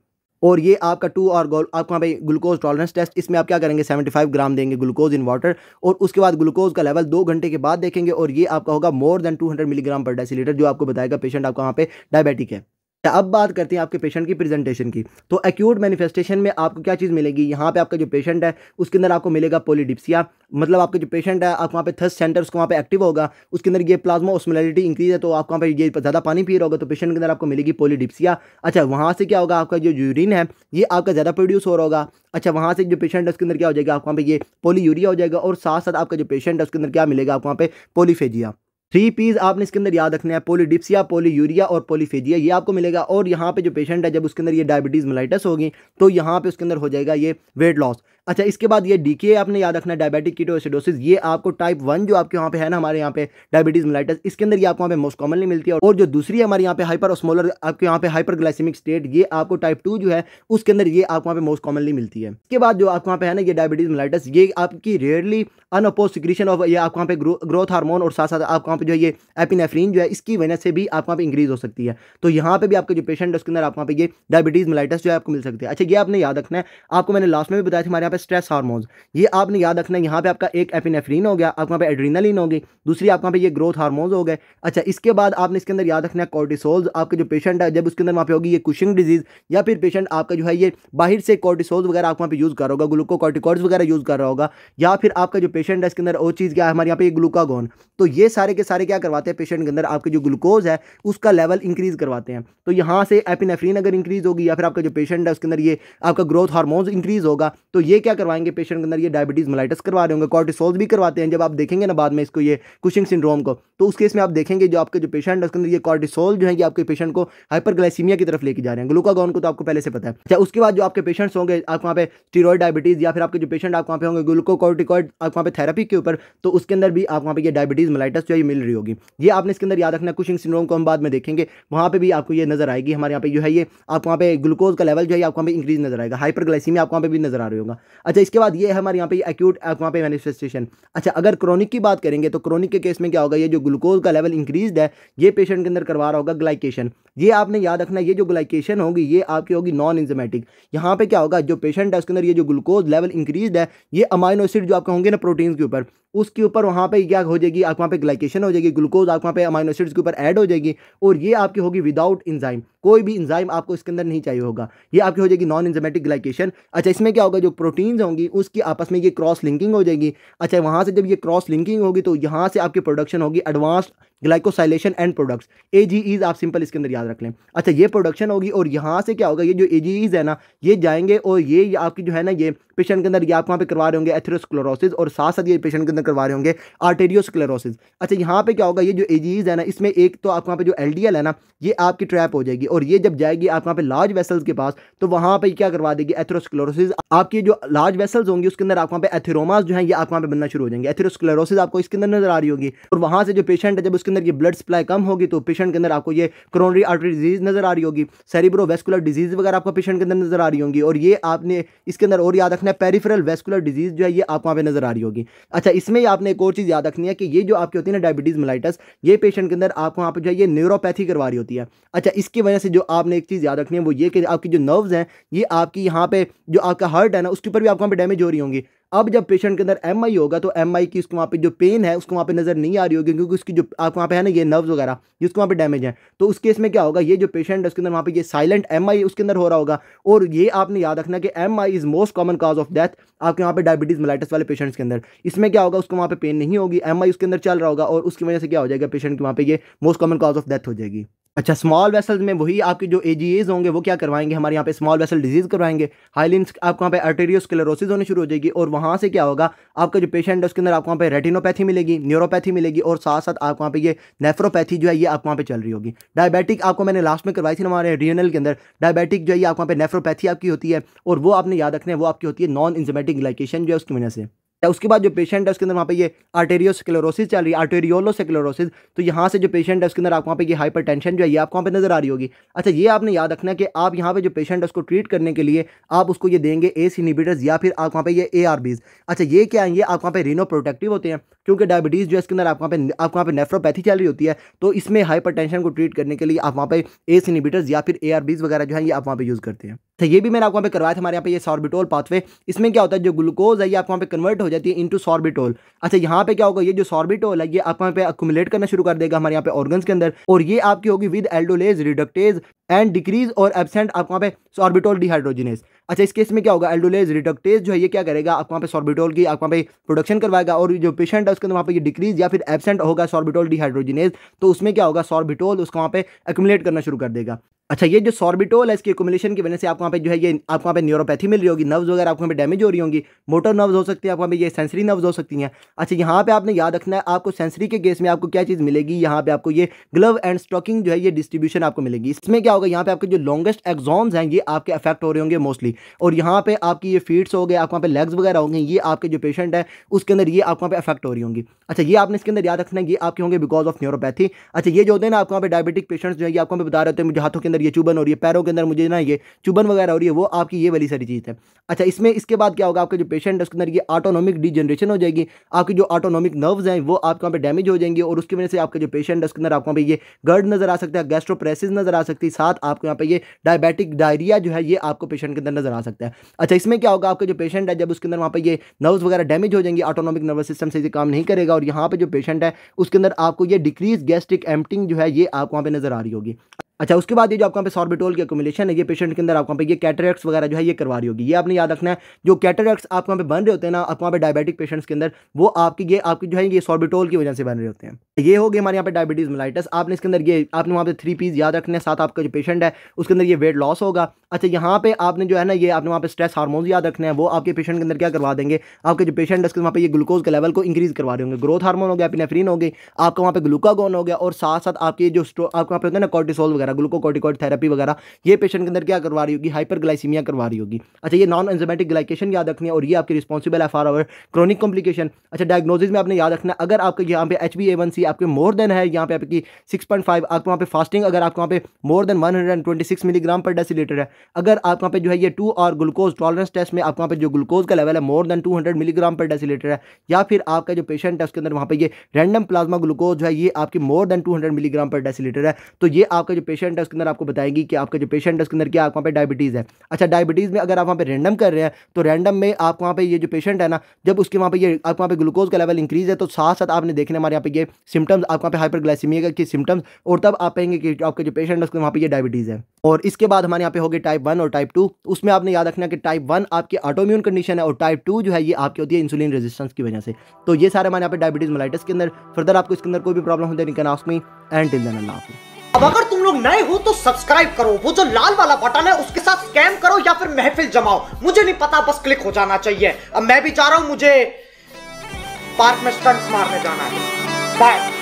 और ये आपका टू और गोल आपके वहाँ पे ग्लूकोज टॉलरेंस टेस्ट इसमें आप क्या करेंगे 75 ग्राम देंगे ग्लूकोज इन वाटर और उसके बाद ग्लूकोज का लेवल दो घंटे के बाद देखेंगे और ये आपका होगा more than 200 milligram per decilitre जो आपको बताएगा पेशेंट आपका वहाँ पे डायबिटिक है तो अब बात करते हैं आपके पेशेंट की प्रेजेंटेशन की तो एक्यूट मैनिफेस्टेशन में आपको क्या चीज़ मिलेगी यहाँ पे आपका जो पेशेंट है उसके अंदर आपको मिलेगा पोलीडिप्सिया मतलब आपका जो पेशेंट है आप वहाँ पे थर्स सेंटर उसको वहाँ पे एक्टिव होगा उसके अंदर ये प्लाज्मा ऑस्मोलिटी इंक्रीज है तो आपको वहाँ पे ये ज़्यादा पानी पी रहा होगा तो पेशेंट के अंदर आपको मिलेगी पोलीडिप्सिया अच्छा वहाँ से क्या होगा आपका जो यूरिन है ये आपका ज़्यादा प्रोड्यूस हो रहा होगा अच्छा वहाँ से जो पेशेंट है उसके अंदर क्या हो जाएगा आपको वहाँ पे ये पोली यूरिया हो जाएगा और साथ साथ आपका जो पेशेंट है उसके अंदर क्या मिलेगा आपको वहाँ पे पोलीफेजिया थ्री पीज आपने इसके अंदर याद रखना है पोलीडिप्सिया यूरिया और पोलीफेजिया ये आपको मिलेगा और यहाँ पे जो पेशेंट है जब उसके अंदर ये डायबिटीज़ मलाइटस होगी तो यहाँ पे उसके अंदर हो जाएगा ये वेट लॉस अच्छा इसके बाद ये डी आपने याद रखना डायबिटिक कीटोसिडोसिस ये आपको टाइप वन जो आपके यहाँ पे है ना हमारे यहाँ पे डायबिटीज मिलाइटस इसके अंदर ये आपको यहाँ पे मोस्ट कॉमनली मिलती है और जो दूसरी हमारे यहाँ पे हाइपर ऑस्मोलर आपके यहाँ पे हाइपर ग्लाइसिमिक स्टेट ये आपको टाइप टू जो है उसके अंदर ये आपको वहाँ पे मोस्ट कॉमनली मिलती है इसके बाद जो आपको वहाँ पे है ना ये डायबिटीज मिलाइटस ये आपकी रेयरली अनअपोज सिक्रीशन ऑफ ये आपको वहाँ पे ग्रोथ हार्मोन और साथ साथ आपको वहाँ पे जो ये एपिनेफ्रीन जो है इसकी वजह से भी आपको वहाँ पे इंक्रीज हो सकती है तो यहाँ पे भी आपके जो पेशेंट है उसके अंदर आपको वहाँ पे ये डायबिटीज मिलाइटस जो है आपको मिल सकती है अच्छा ये आपने याद रखना है आपको मैंने लास्ट में भी बताया था हमारे यहाँ पे स्ट्रेस हार्मोन्स ये आपने याद रखना है यहाँ पे आपका एक एपिनेफ्रीन हो गया आपके यहाँ पे एड्रीनालिन होगी दूसरी आपके यहाँ पे ये ग्रोथ हार्मोन्स हो गए अच्छा इसके बाद आपने इसके अंदर याद रखना है कॉर्टिसोल्स आपके जो पेशेंट है जब उसके अंदर वहाँ पे होगी ये कुशिंग डिजीज़ या फिर पेशेंट आपका जो है ये बाहर से कॉर्टिसोल्स वगैरह आपके वहाँ पे यूज़ कर रहा होगा ग्लूकोकॉर्टिकॉड्स वगैरह यूज़ कर रहा होगा या फिर आपका जो पेशेंट है इसके अंदर वो चीज़ क्या है हमारे यहाँ पर ग्लूकागोन तो ये सारे के सारे क्या करवाते हैं पेशेंट के अंदर आपके जो ग्लूकोज है उसका लेवल इंक्रीज़ करवाते हैं तो यहाँ से एपिनेफ्रीन अगर इंक्रीज़ होगी या फिर आपका जो पेशेंट है उसके अंदर ये आपका ग्रोथ हार्मोन्स इंक्रीज़ होगा तो ये क्या करवाएंगे पेशेंट के अंदर ये डायबिटीज़ मलाइटस करवा रहे होंगे कॉर्टिसोल्स भी करवाते हैं जब आप देखेंगे ना बाद में इसको ये कुशिंग सिंड्रोम को तो उस केस में आप देखेंगे जो आपके जो पेशेंट है उसके अंदर ये कॉर्टिसोल जो है कि आपके पेशेंट को हाइपरग्लाइसीमिया की तरफ लेके जा रहे हैं ग्लूकागॉन को तो आपको पहले से पता है अच्छा उसके बाद जो आपके पेशेंट्स होंगे आप वहाँ पे स्टीरोड डायबिटीज़ या फिर आपके जो पेशेंट आप वहाँ पे होंगे ग्लूकोकॉर्टिकॉइड आप वहाँ पे थेरेपी के ऊपर तो उसके अंदर भी आप वहाँ पे ये डायबिटीज़ मलाइटस जो है मिल रही होगी ये आपने इसके अंदर याद रखना कुशिंग सिंड्रोम को हम बाद में देखेंगे वहाँ पर भी आपको ये नजर आएगी हमारे यहाँ पे जो है ये आप वहाँ पे ग्लूकोज का लेवल जो है आपको वहाँ इंक्रीज नजर आएगा हाइपरग्लाइसीमिया आपको वहाँ पर भी नजर आ रही होगा अच्छा इसके बाद ये है हमारे यहाँ पे एक्यूट वहाँ पे मैनिफेस्टेशन अच्छा अगर क्रोनिक की बात करेंगे तो क्रोनिक के केस में क्या होगा ये जो ग्लूकोज का लेवल इंक्रीज है ये पेशेंट के अंदर करवा रहा होगा ग्लाइकेशन ये आपने याद रखना ये जो ग्लाइकेशन होगी ये आपकी होगी नॉन इंजमेटिक यहाँ पे क्या होगा जो पेशेंट है उसके अंदर ये जो ग्लूकोज लेवल इंक्रीज है ये अमाइनोसिड जो आपके होंगे ना प्रोटीन के ऊपर उसके ऊपर वहाँ पे क्या हो जाएगी आप वहाँ पे ग्लाइकेशन हो जाएगी ग्लूकोज आप वहाँ पे अमाइनो एसिड्स के ऊपर ऐड हो जाएगी और ये आपकी होगी विदाउट इंजाइम कोई भी इंजाइम आपको इसके अंदर नहीं चाहिए होगा ये आपकी हो जाएगी नॉन इंजामेटिक ग्लाइकेशन अच्छा इसमें क्या होगा जो प्रोटीन्स होंगी उसकी आपस में ये क्रॉस लिंकिंग हो जाएगी अच्छा वहाँ से जब ये क्रॉस लिंकिंग होगी तो यहाँ से आपकी प्रोडक्शन होगी advanced glycosylation end products A आप सिंपल इसके अंदर याद रख लें अच्छा ये प्रोडक्शन होगी और यहाँ से क्या होगा ये जो ए है ना ये जाएंगे और ये आपकी जो है ना ये पेशेंट के अंदर ये आप वहाँ पे करवा रहे होंगे एथेरोस्क्लोरोसिस और साथ साथ ये पेशेंट के अंदर करवा रहे होंगे आर्टेरियोस्क्लोरोसिस अच्छा यहाँ पे क्या होगा ये जो ए है ना इसमें एक तो आप वहाँ पे जो एल है ना ये आपकी ट्रैप हो जाएगी और ये जब जाएगी आप वहाँ पे लार्ज वेसल्स के पास तो वहाँ पे क्या करवा देगी एथेरोस्क्लेरोसिस आपकी जो लार्ज वेसल्स होंगी उसके अंदर आप वहाँ पे एथेरोमास जो है ये आप वहाँ पे बनना शुरू हो जाएंगे एथेरोस्क्लेरोसिस आपको इसके अंदर नजर आ रही होगी और वहाँ से जो पेशेंट है जब उसके उसके अंदर ये ब्लड सप्लाई कम होगी तो पेशेंट के अंदर आपको ये क्रोनरी आर्टरी डिजीज़ नज़र आ रही होगी सेरिब्रो वेस्कुलर डिजीज़ वगैरह आपको पेशेंट के अंदर नज़र आ रही होंगी और ये आपने इसके अंदर और याद रखना है पेरीफेरल वेस्कुलर डिजीज़ जो है ये आपको वहाँ पर नज़र आ रही होगी अच्छा इसमें आपने एक और चीज़ याद रखनी है कि ये जो आपकी होती है ना डायबिटीज़ मिलाइटस ये पेशेंट के अंदर आपको वहाँ पर जो है ये न्यूरोपैथी करवा रही होती है अच्छा इसकी वजह से जो आपने एक चीज़ याद रखनी है वो ये कि आपकी जो नर्व्स हैं ये आपकी यहाँ पे जो आपका हार्ट है ना उसके ऊपर भी आपको वहाँ पर डैमेज हो रही होंगी अब जब पेशेंट के अंदर एम होगा तो एम की उसको वहाँ पर जो पेन है उसको वहाँ पर नज़र नहीं आ रही होगी क्योंकि उसकी जो आप वहाँ पर है ना ये नर्व्स वगैरह जिसको वहाँ पर डैमेज है तो उस केस में क्या होगा ये जो पेशेंट है उसके अंदर वहाँ पर ये साइलेंट एम उसके अंदर हो रहा होगा और ये आपने याद रखना कि M is most common cause of death आपके वहाँ पर डायबिटीज़ मलाइटस वाले पेशेंट्स के अंदर इसमें क्या होगा उसको वहाँ पर पेन नहीं होगी एम उसके अंदर चल रहा होगा और उसकी वजह से क्या हो जाएगा पेशेंट के वहाँ पर ये most common cause of death हो जाएगी अच्छा स्मॉल वेसल में वही आपके जो एजीएज होंगे वो क्या करवाएंगे हमारे यहाँ पे स्मॉल वेसल डिजीज़ करवाएंगे हाईलिन आपको वहाँ पे आर्टेरियोस्क्लेरोसिस होने शुरू हो जाएगी और वहाँ से क्या होगा आपका जो पेशेंट है उसके अंदर आपको वहाँ पे रेटिनोपैथी मिलेगी न्यूरोपैथी मिलेगी और साथ साथ आपको वहाँ पे ये नेफ्रोपैथी जो है ये आपको वहाँ पे चल रही होगी डायबिटिक आपको मैंने लास्ट में करवाई थी हमारे रियनल के अंदर डायबिटिक जो है आपको वहाँ पे नेफ्रोपैथी आपकी होती है और वो आपने याद रखना है वो आपकी होती है नॉन इंजोमेटिक ग्लाइकेशन जो है उसकी वजह से या उसके बाद जो पेशेंट है उसके अंदर वहाँ पे ये आर्टेरियो चल रही है आर्टेरियोलो सेक्लोरोसिस तो यहाँ से जो पेशेंट है उसके अंदर आपको वहाँ पे ये हाइपर टेंशन जो है ये आपको वहाँ पे नजर आ रही होगी अच्छा ये आपने याद रखना कि आप यहाँ पे जो पेशेंट है उसको ट्रीट करने के लिए आप उसको ये देंगे ए इनिबिटर्स या फिर आप वहाँ पे ये ए अच्छा ये क्या है ये आप वहाँ पे रिनो प्रोटेक्टिव होते हैं क्योंकि डायबिटीज़ जो है इसके अंदर आप वहाँ पे आप वहाँ पे नेफ्रोपैथी चल रही होती है तो इसमें हाइपरटेंशन को ट्रीट करने के लिए आप वहाँ पे एस इनिबिटर्स या फिर ए वगैरह जो है ये आप वहाँ पे यूज़ करते हैं तो ये भी मैंने आपको वहाँ पे करवाया था हमारे यहाँ पे ये सॉर्बिटोल पाथवे इसमें क्या होता है जो ग्लूकोज है ये आप वहाँ पे कन्वर्ट हो जाती है इंटू सॉर्बिटोल अच्छा यहाँ पे क्या होगा ये जो सॉर्बिटोल है ये आप वहाँ पे अकुमुलेट करना शुरू कर देगा हमारे यहाँ पे ऑर्गन्स के अंदर और ये आपकी होगी with aldolase reductase and decrease और एबसेंट आपको वहाँ पे सॉर्बिटोल डिहाइड्रोजिनेस अच्छा इस केस में क्या होगा एल्डोलेज रिडक्टेज जो है ये क्या करेगा आपको वहाँ पे सॉर्बिटोल की आपको वहाँ पे प्रोडक्शन करवाएगा और जो पेशेंट है उसके अंदर वहाँ पे डिक्रीज या फिर एबसेंट होगा सॉर्बिटोल डिहाइड्रोजिनेस तो उसमें क्या होगा सॉर्बिटोल उसको वहाँ पे एक्यूमुलेट करना शुरू कर देगा अच्छा ये जो सॉर्बिटोल है इसकी एकोमिलेशन की वजह से आपको वहाँ पे जो है ये आपको वहाँ पे न्यूरोपैथी मिल रही होगी नर्व्स वगैरह आपको वहाँ पे डैमेज हो रही होंगी मोटर नर्व्स हो सकती है आपको वहाँ पे ये सेंसरी नर्व्स हो सकती हैं अच्छा यहाँ पे आपने याद रखना है आपको सेंसरी के केस में आपको क्या चीज़ मिलेगी यहाँ पे आपको ये ग्लव एंड स्टॉकिंग जो है ये डिस्ट्रीब्यूशन आपको मिलेगी इसमें क्या होगा यहाँ पे आपके जो लॉन्गेस्ट एग्जॉम्स हैं ये आपके अफेक्ट हो रहे होंगे मोस्टली और यहाँ पे आपकी ये फीट्स हो गए आपको वहाँ पे लेग्स वगैरह होंगे ये आपके जो पेशेंट है उसके अंदर ये आपको वहाँ पे अफेक्ट हो रही होंगी अच्छा ये आपने इसके अंदर याद रखना है ये आपके होंगे बिकॉज ऑफ न्यूरोपैथी अच्छा ये जो होते हैं ना आपको वहाँ पे डायबिटिक पेशेंट्स जो है ये आपको बता रहे होते हैं मुझे हाथों के अंदर अंदर ये चुबन और ये पैरों के अंदर मुझे ना ये चुबन वगैरह हो रही है वो आपकी ये वाली सारी चीज़ है अच्छा इसमें इसके बाद क्या होगा आपका जो पेशेंट है उसके अंदर ये ऑटोनॉमिक डिजनरेशन हो जाएगी आपकी जो ऑटोनॉमिक नर्व्स हैं वो आपके वहाँ पर डैमेज हो जाएंगे और उसकी वजह से आपका जो पेशेंट है उसके अंदर आपको वहाँ पर ये गर्ड नजर आ सकता है गैस्ट्रोप्रेसिस नजर आ सकती है साथ आपके यहाँ पर ये डायबिटिक डायरिया जो है ये आपको पेशेंट के अंदर नजर आ सकता है अच्छा इसमें क्या होगा आपका जो पेशेंट है जब उसके अंदर वहाँ पर ये नर्व्स वगैरह डैमेज हो जाएंगे ऑटोनॉमिक नर्वस सिस्टम से काम नहीं करेगा और यहाँ पर जो पेशेंट है उसके अंदर आपको ये डिक्रीज गैस्ट्रिक एम्पटिंग जो है ये आपको वहाँ पर नजर आ रही होगी अच्छा उसके बाद ये जो आपको यहाँ पे सॉर्बिटोल की एकोमिलेशन है ये पेशेंट के अंदर आपको यहाँ पे ये कैटरेक्ट्स वगैरह जो है ये करवा रही होगी ये आपने याद रखना है जो कैटरेक्ट्स आपको यहाँ पे बन रहे होते हैं ना आपको यहाँ पे डायबिटिक पेशेंट्स के अंदर वो आपकी ये आपकी जो है ये सॉर्बिटोल की वजह से बन रहे होते हैं ये हो गए हमारे यहाँ पे डायबिटीज़ मिलाइटस आपने इसके अंदर ये आपने वहाँ पे थ्री पीस याद रखने हैं साथ आपका जो पेशेंट है उसके अंदर ये वेट लॉस होगा अच्छा यहाँ पे आपने जो है ना ये आपने वहाँ पे स्ट्रेस हार्मोन्स याद रखने हैं वो आपके पेशेंट के अंदर क्या करवा देंगे आपके जो पेशेंट है उसके वहाँ पे ये ग्लूकोज के लेवल को इंक्रीज करवा रहे होंगे ग्रोथ हार्मोन हो गया अपनेफ्रीन हो गई आपका वहाँ पे ग्लूकागोन हो गया और साथ साथ आपके जो आपके वहाँ पे होता है ना कॉर्टिसोल वगैरह वगैरह ग्लूकोकोटिकॉइड थेरेपी वगैरह ये पेशेंट के अंदर क्या करवा रही होगी हाइपर ग्लाइसीमिया करवा रही होगी अच्छा ये नॉन एंजाइमेटिक ग्लाइकेशन याद रखनी है और ये आपकी रिस्पॉन्सिबल है फॉर आवर क्रॉनिक कॉम्प्लिकेशन अच्छा डायग्नोसिस में आपने याद रखना अगर आपके यहाँ पे एच आपके मोर देन है यहाँ पे आपकी सिक्स आपके वहाँ पे फास्टिंग अगर आपके वहाँ पे more than one milligram per decilitre है अगर आपके वहाँ पे जो है ये टू और ग्लूकोज टॉलरेंस टेस्ट में आपके वहाँ पे जो ग्लूकोज का लेवल है more than two milligram per decilitre है या फिर आपका जो पेशेंट है उसके अंदर वहाँ पे ये रैंडम प्लाज्मा ग्लूकोज जो है ये आपकी more than two milligram per decilitre है तो ये आपका जो पेशेंट पेशेंट है उसके अंदर आपको बताएगी कि आपका जो पेशेंट है उसके अंदर क्या आप वहाँ पर डायबिटीज़ है अच्छा डायबिटीज़ में अगर आप वहाँ पर रेंडम कर रहे हैं तो रैंडम में आप वहाँ पर ये जो पेशेंट है ना जब उसके वहाँ पर ये आप वहाँ पर ग्लूकोज का लेवल इंक्रीज़ है तो साथ साथ आपने देखने हमारे यहाँ पे ये सिम्टम्स आप वहाँ पर हाइपरग्लाइसीमिया के सिम्टम्स और तब आप पाएंगे कि आपका जो पेशेंट है उसके वहाँ पर ये डायबिटीज़ है और इसके बाद हमारे यहाँ पे हो गए टाइप वन और टाइप टू उसमें आपने याद रखना कि टाइप वन आपकी ऑटोम्यून कंडीशन है और टाइप टू जो है ये आपकी होती है इंसुलिन रेजिस्टेंस की वजह से तो ये सारे हमारे यहाँ पे डायबिटीज़ मलाइटिस के अंदर फर्दर आपको इसके अंदर कोई भी प्रॉब्लम होती है निकन आसमी एंड टिल देन अल्लाह हाफिज़ अब अगर तुम लोग नए हो तो सब्सक्राइब करो वो जो लाल वाला बटन है उसके साथ स्कैम करो या फिर महफिल जमाओ मुझे नहीं पता बस क्लिक हो जाना चाहिए अब मैं भी जा रहा हूं मुझे पार्क में स्टंट्स मारने जाना है बाय